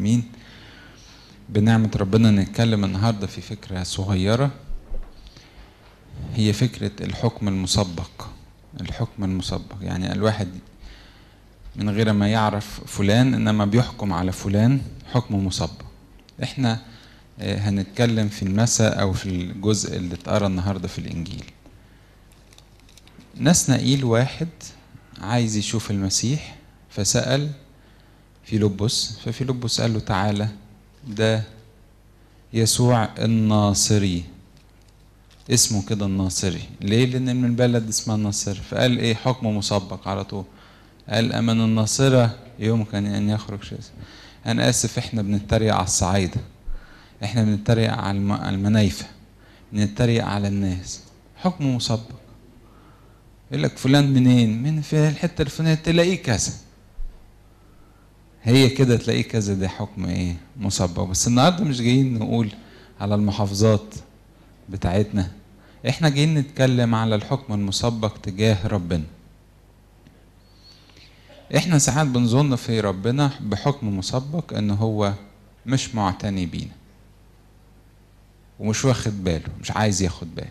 امين بنعمه ربنا نتكلم النهارده في فكره صغيره هي فكره الحكم المسبق الحكم المسبق يعني الواحد من غير ما يعرف فلان انما بيحكم على فلان حكم مسبق احنا آه، هنتكلم في المساء او في الجزء اللي اتقرا النهارده في الانجيل نقيل واحد عايز يشوف المسيح فسأل فيلبس ففيلبس قال له تعالى ده يسوع الناصري اسمه كده الناصري ليه لان من بلد اسمها الناصر فقال ايه حكم مسبق على طول قال أمن الناصرة يمكن أن يخرج شيء أنا آسف إحنا بنتريق على الصعيدة إحنا بنتريق على المنايفة بنتريق على الناس حكم مسبق يقول لك فلان منين من في الحتة الفلانية تلاقيه كذا هي كده تلاقيه كذا ده حكم ايه مسبب بس النهارده مش جايين نقول على المحافظات بتاعتنا احنا جايين نتكلم على الحكم المسبق تجاه ربنا احنا ساعات بنظن في ربنا بحكم مسبق ان هو مش معتني بينا ومش واخد باله مش عايز ياخد باله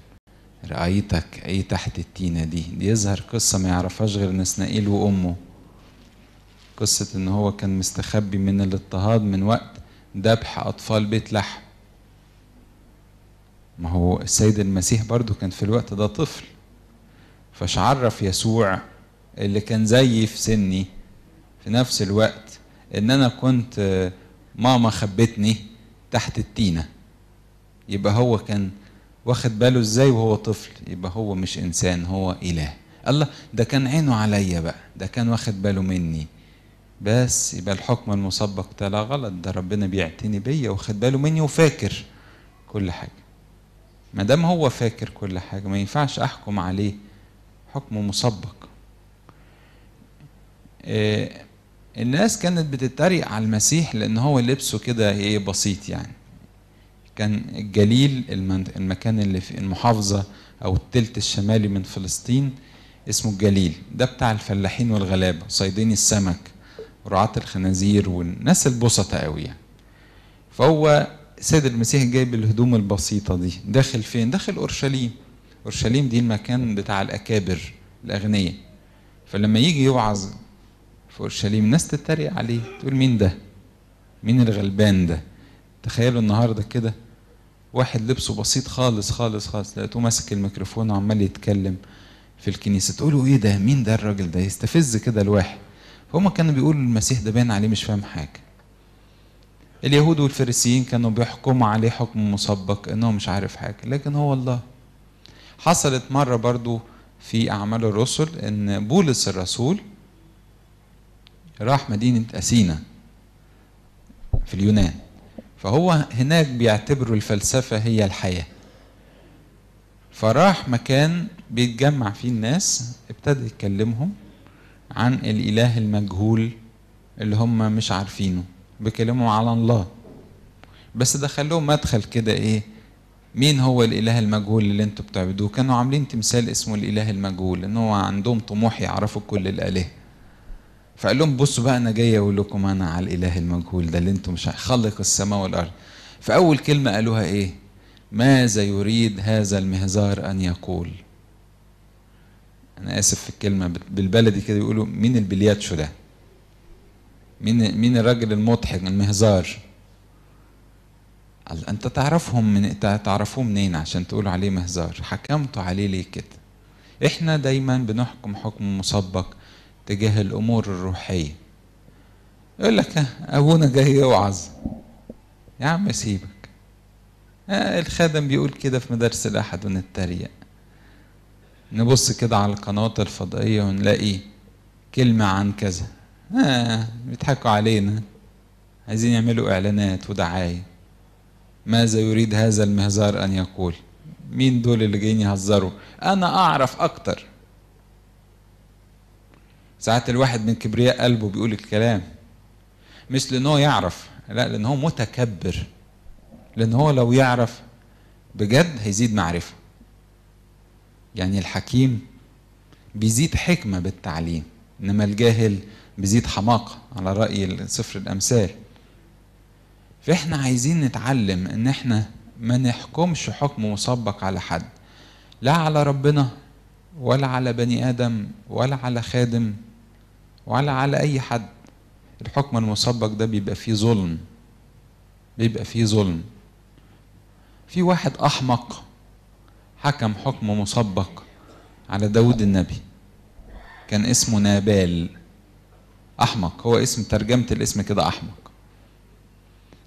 رأيتك ايه تحت التينة دي دي يظهر قصة ما يعرفهاش غير نسنائيل وأمه قصة إن هو كان مستخبي من الاضطهاد من وقت ذبح أطفال بيت لحم ما هو السيد المسيح برضه كان في الوقت ده طفل فشعرف يسوع اللي كان زيي في سني في نفس الوقت ان انا كنت ماما خبتني تحت التينة يبقى هو كان واخد باله ازاي وهو طفل يبقى هو مش انسان هو اله الله ده كان عينه عليا بقى ده كان واخد باله مني بس يبقى الحكم المسبق ده لا غلط ده ربنا بيعتني بيا واخد باله مني وفاكر كل حاجه ما دام هو فاكر كل حاجه ما ينفعش احكم عليه حكم مسبق إيه الناس كانت بتتريق على المسيح لان هو لبسه كده ايه بسيط يعني كان الجليل المكان اللي في المحافظه او التلت الشمالي من فلسطين اسمه الجليل ده بتاع الفلاحين والغلابه صيدين السمك رعاة الخنازير والناس البسطاء قوي يعني. فهو سيد المسيح جايب الهدوم البسيطة دي داخل فين؟ داخل أورشليم أورشليم دي المكان بتاع الأكابر الأغنياء فلما يجي يوعظ في أورشليم الناس تتريق عليه تقول مين ده؟ مين الغلبان ده؟ تخيلوا النهارده كده واحد لبسه بسيط خالص خالص خالص لقيته ماسك الميكروفون وعمال يتكلم في الكنيسة تقولوا إيه ده؟ مين ده الراجل ده؟ يستفز كده الواحد هما كانوا بيقولوا المسيح ده باين عليه مش فاهم حاجه اليهود والفريسيين كانوا بيحكموا عليه حكم مسبق انه مش عارف حاجه لكن هو الله حصلت مره برضو في اعمال الرسل ان بولس الرسول راح مدينه اثينا في اليونان فهو هناك بيعتبروا الفلسفه هي الحياه فراح مكان بيتجمع فيه الناس ابتدى يكلمهم عن الإله المجهول اللي هم مش عارفينه بيكلموا على الله بس دخلوهم مدخل كده ايه مين هو الاله المجهول اللي انتوا بتعبدوه كانوا عاملين تمثال اسمه الاله المجهول ان هو عندهم طموح يعرفوا كل الالهه فقال لهم بصوا بقى انا جاي اقول لكم انا على الاله المجهول ده اللي انتم مش خلق السماء والارض فاول كلمه قالوها ايه ماذا يريد هذا المهزار ان يقول انا اسف في الكلمه بالبلدي كده يقولوا مين البلياتشو ده مين مين الراجل المضحك المهزار انت تعرفهم من تعرفوه منين عشان تقولوا عليه مهزار حكمتوا عليه ليه كده احنا دايما بنحكم حكم مسبق تجاه الامور الروحيه يقول لك أه، ابونا جاي يوعظ يا عم سيبك آه، الخادم بيقول كده في مدارس الاحد ونتريق نبص كده على القناة الفضائية ونلاقي كلمة عن كذا آه بيضحكوا علينا عايزين يعملوا إعلانات ودعاية ماذا يريد هذا المهزار أن يقول مين دول اللي جايين يهزروا أنا أعرف أكتر ساعات الواحد من كبرياء قلبه بيقول الكلام مش لأن هو يعرف لا لأن هو متكبر لأن هو لو يعرف بجد هيزيد معرفة يعني الحكيم بيزيد حكمة بالتعليم إنما الجاهل بيزيد حماقة على رأي سفر الأمثال فإحنا عايزين نتعلم إن إحنا ما نحكمش حكم مسبق على حد لا على ربنا ولا على بني آدم ولا على خادم ولا على أي حد الحكم المسبق ده بيبقى فيه ظلم بيبقى فيه ظلم في واحد أحمق حكم حكم مسبق على داود النبي كان اسمه نابال أحمق هو اسم ترجمة الاسم كده أحمق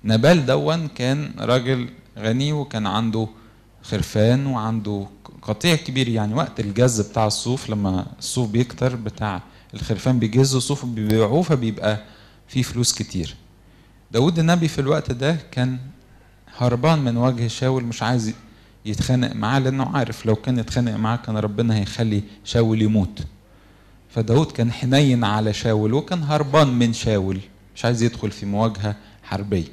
نابال دون كان راجل غني وكان عنده خرفان وعنده قطيع كبير يعني وقت الجز بتاع الصوف لما الصوف بيكتر بتاع الخرفان بيجز الصوف بيبيعوه فبيبقى فيه فلوس كتير داود النبي في الوقت ده كان هربان من وجه شاول مش عايز يتخانق معاه لانه عارف لو كان يتخانق معاه كان ربنا هيخلي شاول يموت فداود كان حنين على شاول وكان هربان من شاول مش عايز يدخل في مواجهه حربيه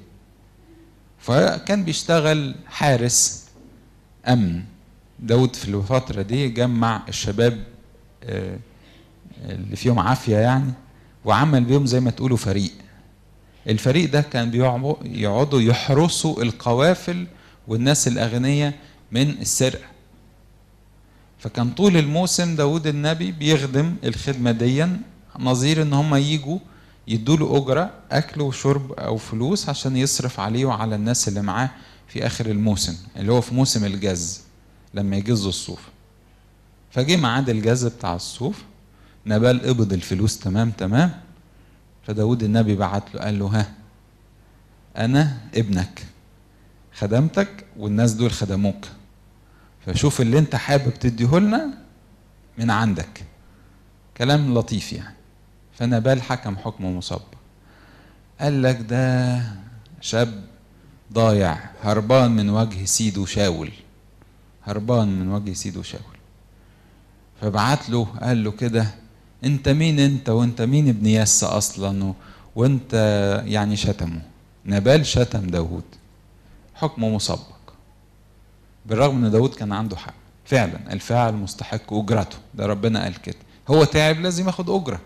فكان بيشتغل حارس امن داود في الفتره دي جمع الشباب آه، اللي فيهم عافيه يعني وعمل بيهم زي ما تقولوا فريق الفريق ده كان بيقعدوا يحرسوا القوافل والناس الأغنياء من السرقة فكان طول الموسم داود النبي بيخدم الخدمة ديا نظير ان هم يجوا له أجرة أكل وشرب أو فلوس عشان يصرف عليه وعلى الناس اللي معاه في آخر الموسم اللي هو في موسم الجز لما يجزوا الصوف فجه ميعاد الجز بتاع الصوف نبال قبض الفلوس تمام تمام فداود النبي بعت له قال له ها أنا ابنك خدمتك والناس دول خدموك فشوف اللي انت حابب تديهولنا من عندك كلام لطيف يعني فنبال حكم حكم مصب قال لك ده شاب ضايع هربان من وجه سيده شاول هربان من وجه سيده شاول فبعت له قال له كده انت مين انت وانت مين ابن ياس اصلا وانت يعني شتمه نبال شتم داوود حكمه مصب بالرغم ان داود كان عنده حق فعلا الفاعل مستحق اجرته ده ربنا قال كده هو تعب لازم ياخد اجره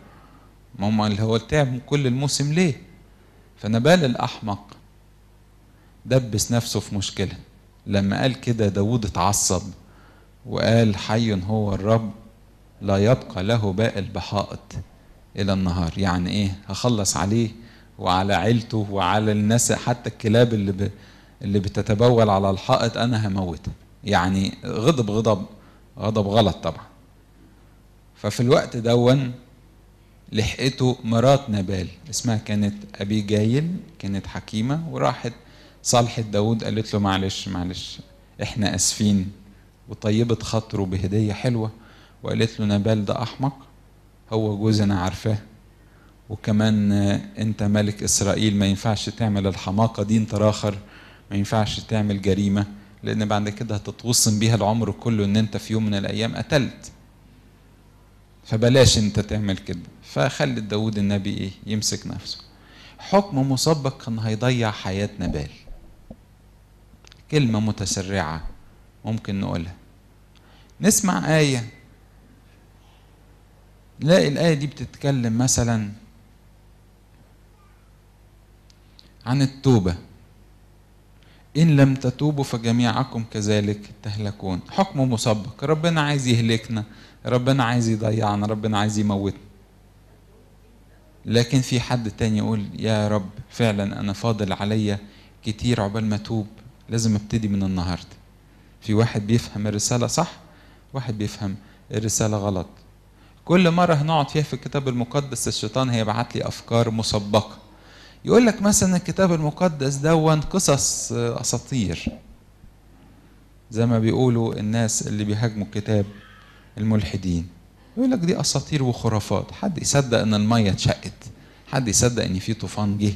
ما هو اللي هو تعب كل الموسم ليه فنبال الاحمق دبس نفسه في مشكله لما قال كده داود اتعصب وقال حي هو الرب لا يبقى له باقي البحائط الى النهار يعني ايه هخلص عليه وعلى عيلته وعلى الناس حتى الكلاب اللي اللي بتتبول على الحائط انا هموتها يعني غضب غضب غضب غلط طبعا ففي الوقت دون لحقته مرات نبال اسمها كانت أبي جايل كانت حكيمة وراحت صالحت داود قالت له معلش معلش احنا اسفين وطيبت خاطره بهدية حلوة وقالت له نبال ده أحمق هو جوزنا عارفاه وكمان انت ملك اسرائيل ما ينفعش تعمل الحماقة دي انت راخر ما ينفعش تعمل جريمه لان بعد كده هتتوصم بيها العمر كله ان انت في يوم من الايام قتلت فبلاش انت تعمل كده فخلي داود النبي ايه يمسك نفسه حكم مسبق كان هيضيع حياة نبال كلمة متسرعة ممكن نقولها نسمع آية نلاقي الآية دي بتتكلم مثلا عن التوبة إن لم تتوبوا فجميعكم كذلك تهلكون حكم مسبق ربنا عايز يهلكنا ربنا عايز يضيعنا ربنا عايز يموتنا لكن في حد تاني يقول يا رب فعلا أنا فاضل عليا كتير عقبال ما أتوب لازم أبتدي من النهاردة في واحد بيفهم الرسالة صح واحد بيفهم الرسالة غلط كل مرة هنقعد فيها في الكتاب المقدس الشيطان هيبعت لي أفكار مسبقة يقول لك مثلا الكتاب المقدس دون قصص اساطير زي ما بيقولوا الناس اللي بيهاجموا الكتاب الملحدين يقول لك دي اساطير وخرافات حد يصدق ان الميه اتشقت حد يصدق ان في طوفان جه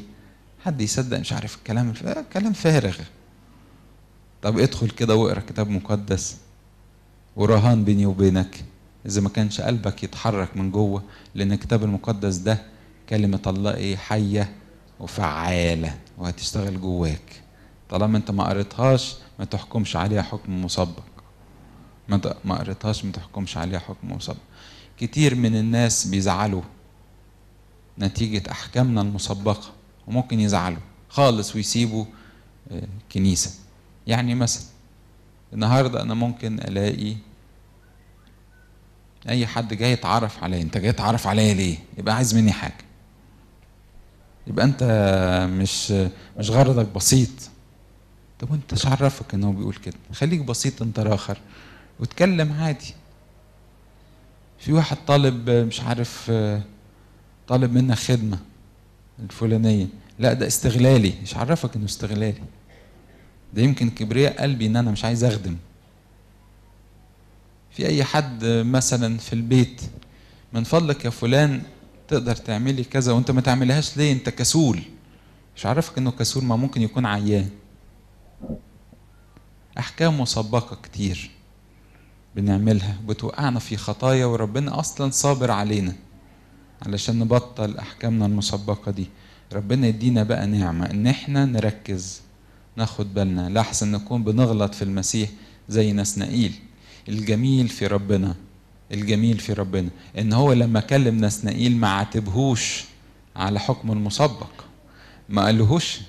حد يصدق مش عارف الكلام الف... آه، كلام فارغ طب ادخل كده واقرا كتاب مقدس ورهان بيني وبينك اذا ما كانش قلبك يتحرك من جوه لان الكتاب المقدس ده كلمه الله ايه حيه وفعالة وهتشتغل جواك طالما انت ما قريتهاش ما تحكمش عليها حكم مسبق ما قريتهاش ما تحكمش عليها حكم مسبق كتير من الناس بيزعلوا نتيجة أحكامنا المسبقة وممكن يزعلوا خالص ويسيبوا آه، كنيسة يعني مثلا النهاردة أنا ممكن ألاقي أي حد جاي يتعرف عليا أنت جاي يتعرف عليا ليه؟ يبقى عايز مني حاجة يبقى انت مش مش غرضك بسيط طب وانت عرفك ان هو بيقول كده خليك بسيط انت راخر واتكلم عادي في واحد طالب مش عارف طالب منك خدمة الفلانية لا ده استغلالي مش عرفك انه استغلالي ده يمكن كبرياء قلبي ان انا مش عايز اخدم في اي حد مثلا في البيت من فضلك يا فلان تقدر تعملي كذا وانت ما تعملهاش ليه انت كسول مش عارفك انه كسول ما ممكن يكون عيان احكام مسبقه كتير بنعملها بتوقعنا في خطايا وربنا اصلا صابر علينا علشان نبطل احكامنا المسبقه دي ربنا يدينا بقى نعمه ان احنا نركز ناخد بالنا لاحسن نكون بنغلط في المسيح زي نقيل الجميل في ربنا الجميل في ربنا ان هو لما كلم نسنائيل ما عاتبهوش على حكم المسبق ما قالهوش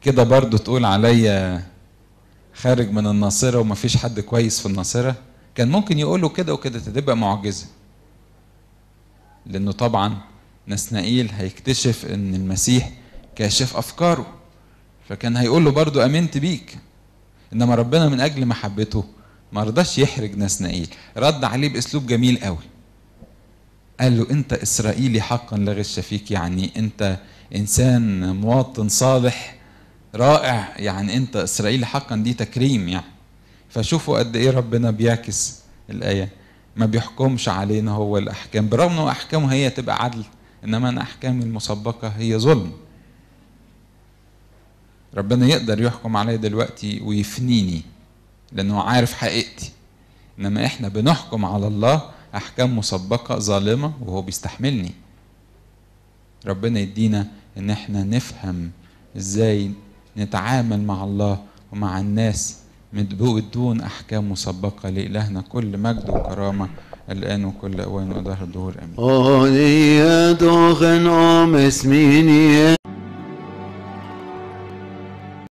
كده برضو تقول عليا خارج من الناصرة وما فيش حد كويس في الناصرة كان ممكن يقوله كده وكده تبقى معجزة لأنه طبعا نسنائيل هيكتشف أن المسيح كاشف أفكاره فكان هيقول له برضو أمنت بيك إنما ربنا من أجل محبته ما رضاش يحرج نسنائيل رد عليه باسلوب جميل قوي قال له انت اسرائيلي حقا لا غش فيك يعني انت انسان مواطن صالح رائع يعني انت اسرائيلي حقا دي تكريم يعني فشوفوا قد ايه ربنا بيعكس الايه ما بيحكمش علينا هو الاحكام برغم انه احكامه هي تبقى عدل انما انا احكامي المسبقه هي ظلم ربنا يقدر يحكم عليا دلوقتي ويفنيني لأنه عارف حقيقتي إنما إحنا بنحكم على الله أحكام مسبقة ظالمة وهو بيستحملني ربنا يدينا إن إحنا نفهم إزاي نتعامل مع الله ومع الناس بدون أحكام مسبقة لإلهنا كل مجد وكرامة الآن وكل أوان وظهر دهور آمين.